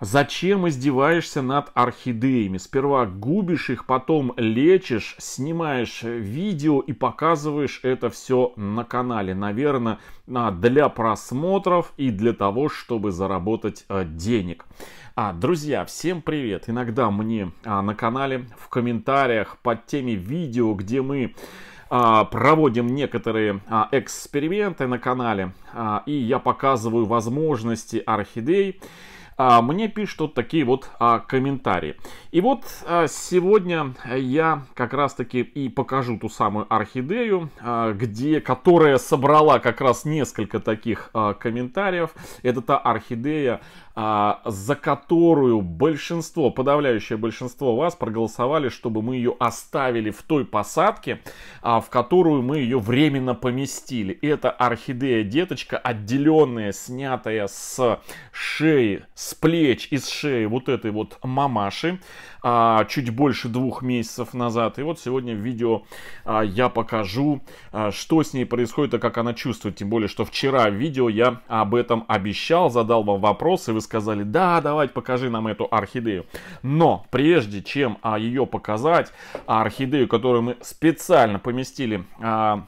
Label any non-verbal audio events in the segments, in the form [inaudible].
Зачем издеваешься над орхидеями? Сперва губишь их, потом лечишь, снимаешь видео и показываешь это все на канале. Наверное, а, для просмотров и для того, чтобы заработать э, денег. А, друзья, всем привет! Иногда мне а, на канале в комментариях под теми видео, где мы а, проводим некоторые а, эксперименты на канале, и я показываю возможности орхидей а, мне пишут вот такие вот а, комментарии. И вот а, сегодня я как раз таки и покажу ту самую орхидею, а, где, которая собрала как раз несколько таких а, комментариев. Это та орхидея, а, за которую большинство, подавляющее большинство вас проголосовали, чтобы мы ее оставили в той посадке, а, в которую мы ее временно поместили. Это орхидея деточка, отделенная, снятая с шеи, с плеч и с шеи вот этой вот мамаши, а, чуть больше двух месяцев назад. И вот сегодня в видео я покажу, что с ней происходит и как она чувствует. Тем более, что вчера в видео я об этом обещал, задал вам вопросы. вы сказали, да, давайте покажи нам эту орхидею. Но прежде чем а, ее показать, а, орхидею, которую мы специально поместили а,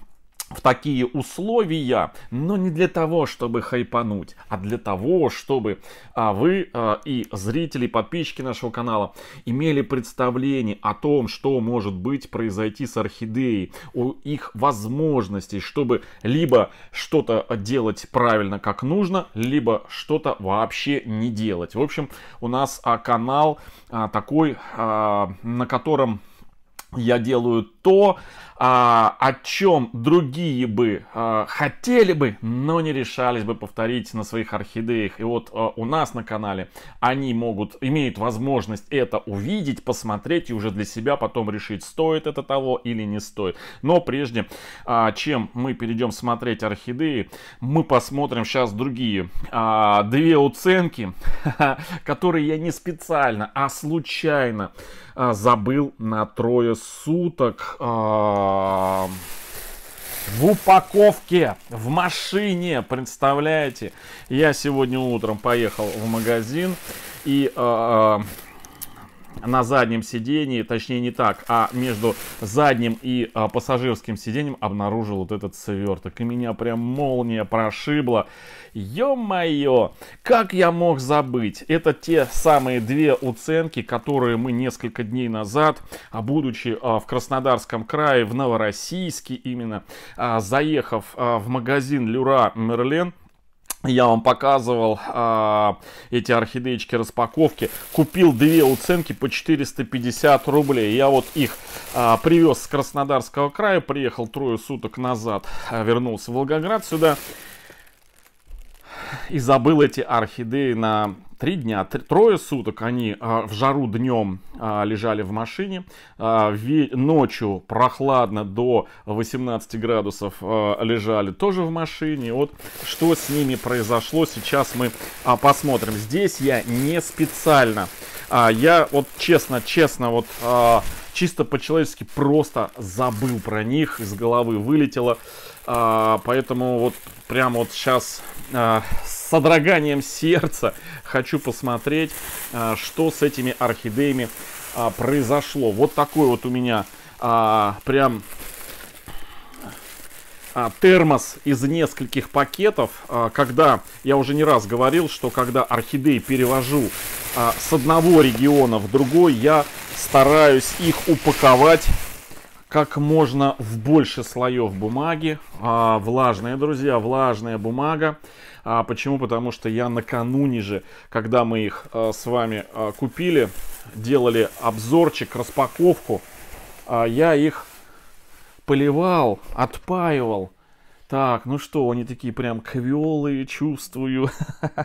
в такие условия, но не для того, чтобы хайпануть, а для того, чтобы а, вы а, и зрители, и подписчики нашего канала имели представление о том, что может быть произойти с орхидеей, у их возможностей, чтобы либо что-то делать правильно, как нужно, либо что-то вообще не делать. В общем, у нас а, канал а, такой, а, на котором я делаю то, а, о чем другие бы а, хотели бы, но не решались бы повторить на своих орхидеях. И вот а, у нас на канале они могут, имеют возможность это увидеть, посмотреть и уже для себя потом решить, стоит это того или не стоит. Но прежде, чем мы перейдем смотреть орхидеи, мы посмотрим сейчас другие две оценки, [laughs] которые я не специально, а случайно а, забыл на трое суток. А, в упаковке, в машине, представляете? Я сегодня утром поехал в магазин и... А, а на заднем сидении, точнее не так, а между задним и а, пассажирским сиденьем обнаружил вот этот сверток. И меня прям молния прошибла. Ё-моё, как я мог забыть? Это те самые две уценки, которые мы несколько дней назад, а, будучи а, в Краснодарском крае, в Новороссийске именно, а, заехав а, в магазин Люра Мерлен, я вам показывал а, эти орхидеечки распаковки. Купил две уценки по 450 рублей. Я вот их а, привез с Краснодарского края, приехал трое суток назад, а, вернулся в Волгоград сюда и забыл эти орхидеи на три дня, трое суток они а, в жару днем а, лежали в машине, а, ночью прохладно до 18 градусов лежали тоже в машине. Вот что с ними произошло, сейчас мы посмотрим. Здесь я не специально, я вот честно, честно, вот чисто по-человечески просто забыл про них, из головы вылетело. А, поэтому вот прямо вот сейчас а, с содроганием сердца хочу посмотреть, а, что с этими орхидеями а, произошло. Вот такой вот у меня а, прям а, термос из нескольких пакетов, а, когда я уже не раз говорил, что когда орхидеи перевожу а, с одного региона в другой, я стараюсь их упаковать как можно в больше слоев бумаги. А, влажная, друзья, влажная бумага. А, почему? Потому что я накануне же, когда мы их а, с вами а, купили, делали обзорчик, распаковку, а, я их поливал, отпаивал. Так, ну что, они такие прям квелые, чувствую.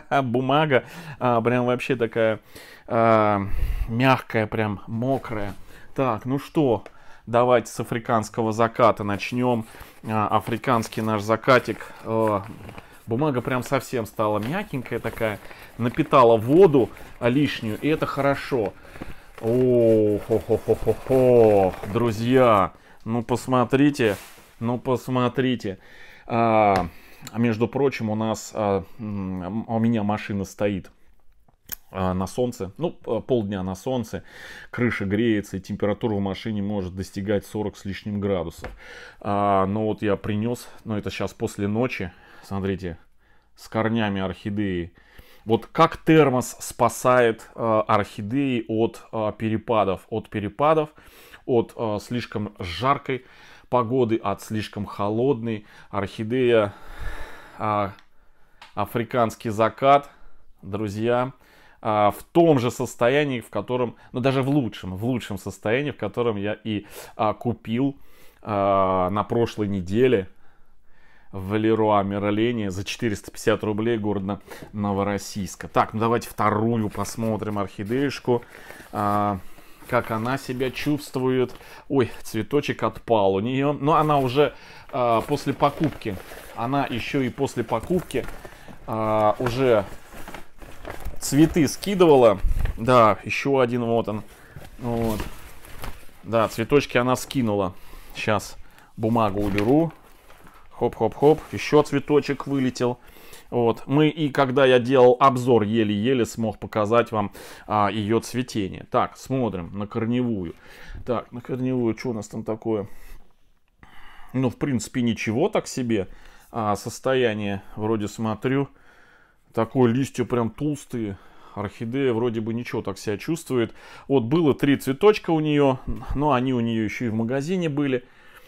[laughs] Бумага а, прям вообще такая а, мягкая, прям мокрая. Так, ну что, Давайте с африканского заката начнем. А, африканский наш закатик. Э, бумага прям совсем стала мягенькая такая. Напитала воду лишнюю, и это хорошо. О, хо хо хо хо хо друзья, ну посмотрите, ну посмотрите. А, между прочим, у нас, а, а у меня машина стоит а, на солнце, ну, а, полдня на солнце, крыша греется, и температура в машине может достигать 40 с лишним градусов. А, но вот я принес, но ну, это сейчас после ночи, смотрите, с корнями орхидеи. Вот как термос спасает э, орхидеи от э, перепадов, от перепадов, от э, слишком жаркой погоды, от слишком холодной. Орхидея, э, африканский закат, друзья. Друзья а, в том же состоянии, в котором, ну даже в лучшем, в лучшем состоянии, в котором я и а, купил а, на прошлой неделе в Леруа Мерлене за 450 рублей города Новороссийска. Так, ну давайте вторую посмотрим орхидеюшку. А, как она себя чувствует. Ой, цветочек отпал у нее. Но она уже а, после покупки, она еще и после покупки а, уже цветы скидывала. Да, еще один вот он. Вот. Да, цветочки она скинула. Сейчас бумагу уберу. Хоп-хоп-хоп. Еще цветочек вылетел. Вот. Мы и когда я делал обзор, еле-еле смог показать вам а, ее цветение. Так, смотрим на корневую. Так, на корневую, что у нас там такое? Ну, в принципе, ничего так себе. А, состояние вроде смотрю. Такой листья прям толстые. Орхидея вроде бы ничего так себя чувствует. Вот было три цветочка у нее, но они у нее еще и в магазине были.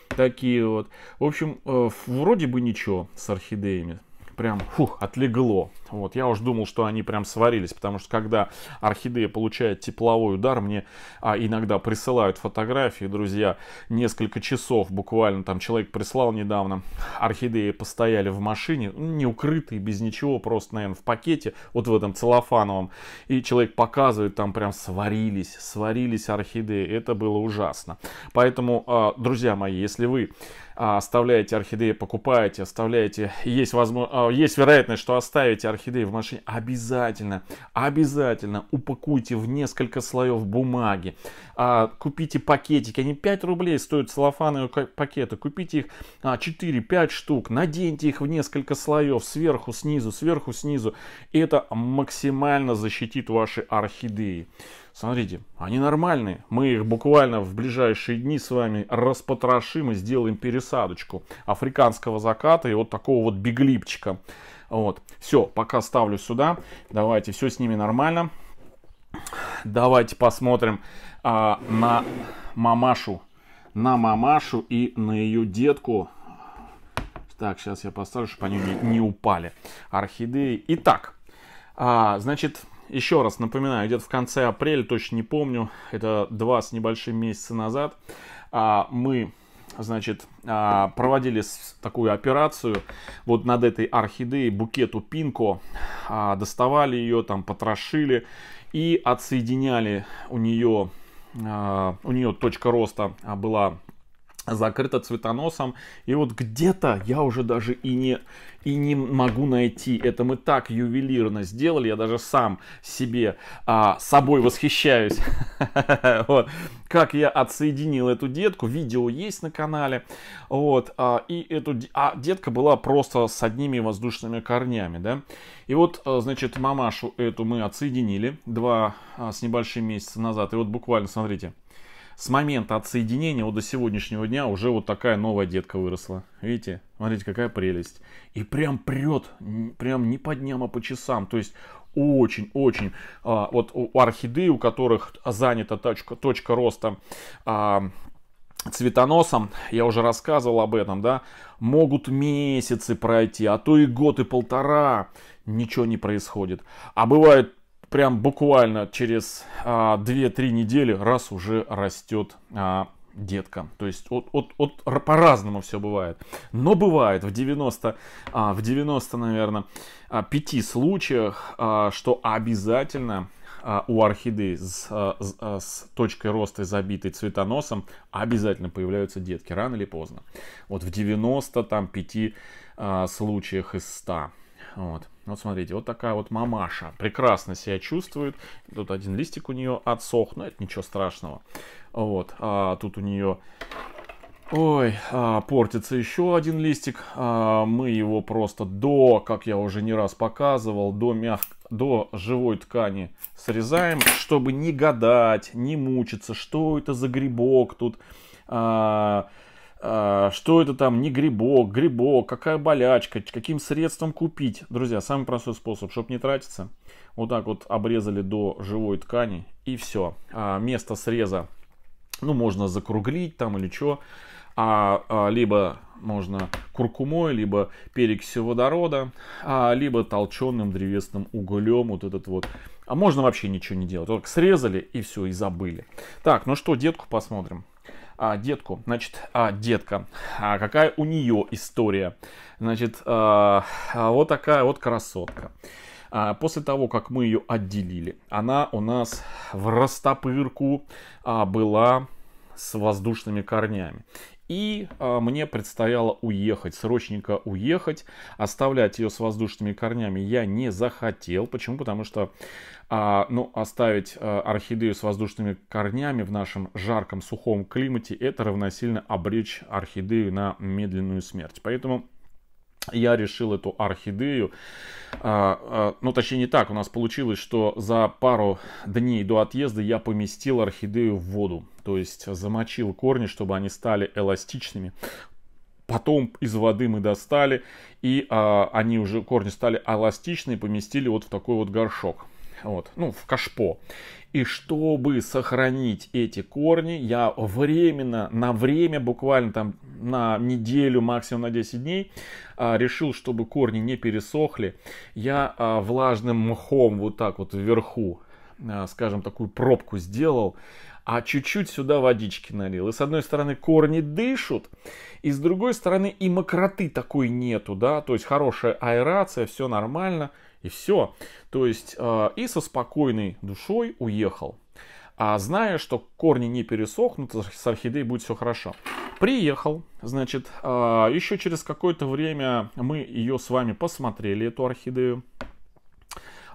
Такие вот. В общем, э, вроде бы ничего с орхидеями. Прям, фух, отлегло. Вот, я уж думал, что они прям сварились, потому что когда орхидея получает тепловой удар, мне а, иногда присылают фотографии, друзья, несколько часов буквально, там человек прислал недавно, орхидеи постояли в машине, ну, не укрытые, без ничего, просто, наверное, в пакете, вот в этом целлофановом, и человек показывает, там прям сварились, сварились орхидеи, это было ужасно. Поэтому, а, друзья мои, если вы а, оставляете орхидеи, покупаете, оставляете, есть, возможно, а, есть вероятность, что оставите орхидеи, орхидеи в машине, обязательно, обязательно упакуйте в несколько слоев бумаги. А, купите пакетики, они 5 рублей стоят целлофановые пакеты. Купите их а, 4-5 штук, наденьте их в несколько слоев, сверху, снизу, сверху, снизу. это максимально защитит ваши орхидеи. Смотрите, они нормальные. Мы их буквально в ближайшие дни с вами распотрошим и сделаем пересадочку африканского заката и вот такого вот беглипчика. Вот, все, пока ставлю сюда. Давайте, все с ними нормально. Давайте посмотрим а, на мамашу. На мамашу и на ее детку. Так, сейчас я поставлю, чтобы они не, не упали. Орхидеи. Итак, а, значит, еще раз напоминаю, где-то в конце апреля, точно не помню, это два с небольшим месяца назад, а, мы значит, а, проводили такую операцию вот над этой орхидеей, букету Пинко, а, доставали ее, там, потрошили и отсоединяли у нее, а, у нее точка роста была закрыта цветоносом. И вот где-то я уже даже и не, и не могу найти. Это мы так ювелирно сделали. Я даже сам себе, а, собой восхищаюсь. [laughs] вот. Как я отсоединил эту детку. Видео есть на канале. Вот. А, и эту... А детка была просто с одними воздушными корнями. Да? И вот, а, значит, мамашу эту мы отсоединили. Два а, с небольшим месяца назад. И вот буквально, смотрите с момента отсоединения вот до сегодняшнего дня уже вот такая новая детка выросла. Видите? Смотрите, какая прелесть. И прям прет, прям не по дням, а по часам. То есть очень-очень. А, вот у орхидеи, у которых занята точка, точка роста а, цветоносом, я уже рассказывал об этом, да, могут месяцы пройти, а то и год, и полтора, ничего не происходит. А бывает прям буквально через а, 2-3 недели раз уже растет а, детка. То есть от, от, от, по-разному все бывает. Но бывает в 90, а, в 90 наверное, 5 случаях, а, что обязательно у орхидеи с, с, с точкой роста, забитой цветоносом, обязательно появляются детки, рано или поздно. Вот в 90 там 5 случаях из 100. Вот. Вот смотрите, вот такая вот мамаша. Прекрасно себя чувствует. Тут один листик у нее отсох, но это ничего страшного. Вот, а тут у нее... Ой, а, портится еще один листик. А, мы его просто до, как я уже не раз показывал, до мяг, до живой ткани срезаем, чтобы не гадать, не мучиться, что это за грибок тут, а, а, что это там, не грибок, грибок, какая болячка, каким средством купить. Друзья, самый простой способ, чтобы не тратиться. Вот так вот обрезали до живой ткани и все. А, место среза, ну, можно закруглить там или что. А, а, либо можно куркумой, либо перекисью водорода, а, либо толченым древесным углем, вот этот вот. А можно вообще ничего не делать, только срезали и все, и забыли. Так, ну что, детку посмотрим а, детку. Значит, а, детка, а какая у нее история? Значит, а, а, вот такая вот красотка. А, после того, как мы ее отделили, она у нас в растопырку а, была с воздушными корнями. И э, мне предстояло уехать, срочненько уехать. Оставлять ее с воздушными корнями я не захотел. Почему? Потому что э, ну, оставить э, орхидею с воздушными корнями в нашем жарком сухом климате это равносильно обречь орхидею на медленную смерть. Поэтому я решил эту орхидею. А, а, ну, точнее, не так. У нас получилось, что за пару дней до отъезда я поместил орхидею в воду. То есть замочил корни, чтобы они стали эластичными. Потом из воды мы достали, и а, они уже, корни стали эластичные, поместили вот в такой вот горшок вот, ну, в кашпо. И чтобы сохранить эти корни, я временно, на время, буквально там на неделю, максимум на 10 дней, а, решил, чтобы корни не пересохли, я а, влажным мхом вот так вот вверху, а, скажем, такую пробку сделал, а чуть-чуть сюда водички налил. И с одной стороны корни дышат, и с другой стороны и мокроты такой нету, да, то есть хорошая аэрация, все нормально, и все. То есть э, и со спокойной душой уехал. А зная, что корни не пересохнут, с орхидеей будет все хорошо. Приехал, значит, э, еще через какое-то время мы ее с вами посмотрели, эту орхидею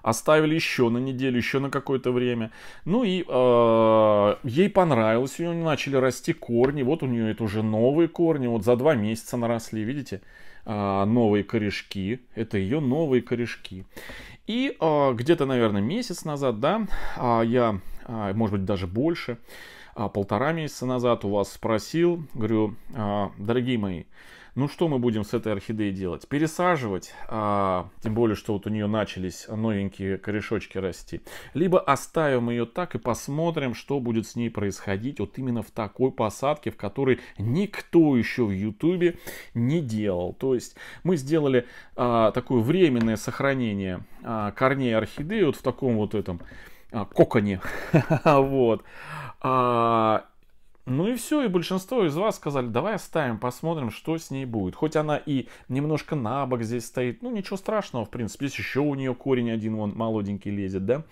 оставили еще на неделю, еще на какое-то время. Ну и э, ей понравилось, у нее начали расти корни. Вот у нее это уже новые корни, вот за два месяца наросли, видите? А, новые корешки. Это ее новые корешки. И а, где-то, наверное, месяц назад, да, а, я, может быть, даже больше, полтора месяца назад у вас спросил, говорю, дорогие мои, ну что мы будем с этой орхидеей делать? Пересаживать, а, тем более, что вот у нее начались новенькие корешочки расти. Либо оставим ее так и посмотрим, что будет с ней происходить вот именно в такой посадке, в которой никто еще в Ютубе не делал. То есть мы сделали а, такое временное сохранение а, корней орхидеи вот в таком вот этом а, коконе. [laughs] вот. А, ну и все, и большинство из вас сказали, давай оставим, посмотрим, что с ней будет. Хоть она и немножко на бок здесь стоит, ну ничего страшного, в принципе, здесь еще у нее корень один вон молоденький лезет, да.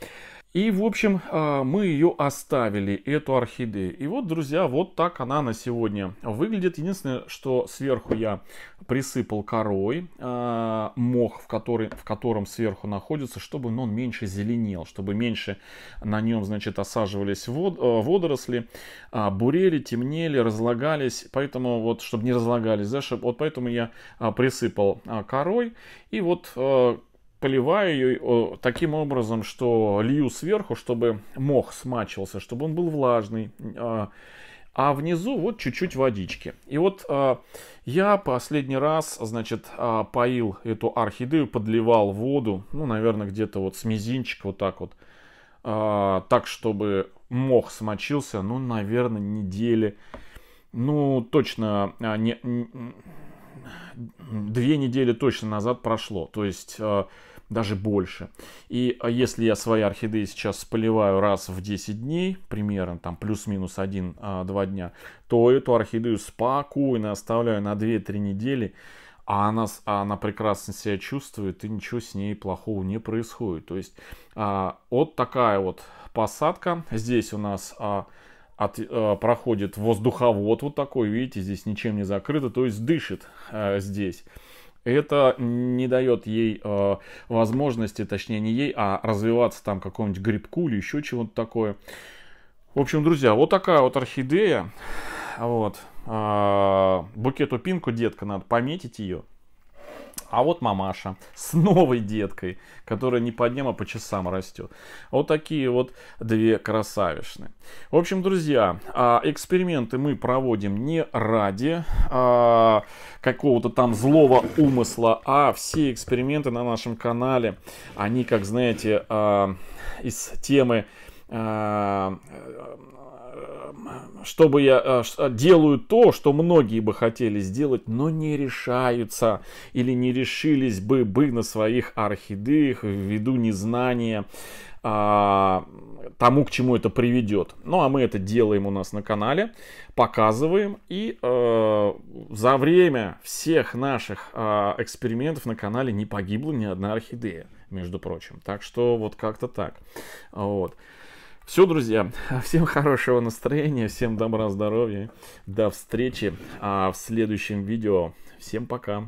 И, в общем, а, мы ее оставили, эту орхидею. И вот, друзья, вот так она на сегодня выглядит. Единственное, что сверху я присыпал корой э, мох, в, который, в котором сверху находится, чтобы он меньше зеленел, чтобы меньше на нем, значит, осаживались вод, э, водоросли, э, бурели, темнели, разлагались. Поэтому вот, чтобы не разлагались, да, чтобы, вот поэтому я э, присыпал э, корой. И вот... Э, поливаю ее таким образом, что лью сверху, чтобы мох смачивался, чтобы он был влажный. А, а внизу вот чуть-чуть водички. И вот а, я последний раз, значит, а, поил эту орхидею, подливал воду, ну, наверное, где-то вот с мизинчик вот так вот. Так, чтобы мох смочился, ну, наверное, недели. Ну, точно не, две недели точно назад прошло, то есть э, даже больше. И э, если я свои орхидеи сейчас поливаю раз в 10 дней, примерно там плюс-минус 1-2 э, дня, то эту орхидею спокойно оставляю на 2-3 недели, а она, а она прекрасно себя чувствует, и ничего с ней плохого не происходит. То есть а, вот такая вот посадка. Здесь у нас... А, от, э, проходит воздуховод вот такой, видите, здесь ничем не закрыто, то есть дышит э, здесь. Это не дает ей э, возможности, точнее не ей, а развиваться там какому-нибудь грибку или еще чего-то такое. В общем, друзья, вот такая вот орхидея. Вот. Э, а, букету пинку, детка, надо пометить ее. А вот мамаша с новой деткой, которая не по дням, а по часам растет. Вот такие вот две красавишны. В общем, друзья, а, эксперименты мы проводим не ради а, какого-то там злого умысла, а все эксперименты на нашем канале, они, как знаете, а, из темы Эм, чтобы я э, э, делаю то, что многие бы хотели сделать, но не решаются или не решились бы бы на своих орхидеях ввиду незнания а, тому, к чему это приведет. Ну а мы это делаем у нас на канале, показываем. И э, за время всех наших э, экспериментов на канале не погибла ни одна орхидея, между прочим. Так что вот как-то так. Вот. Все, друзья, [laughs] всем хорошего настроения, всем добра, здоровья, до встречи а, в следующем видео. Всем пока!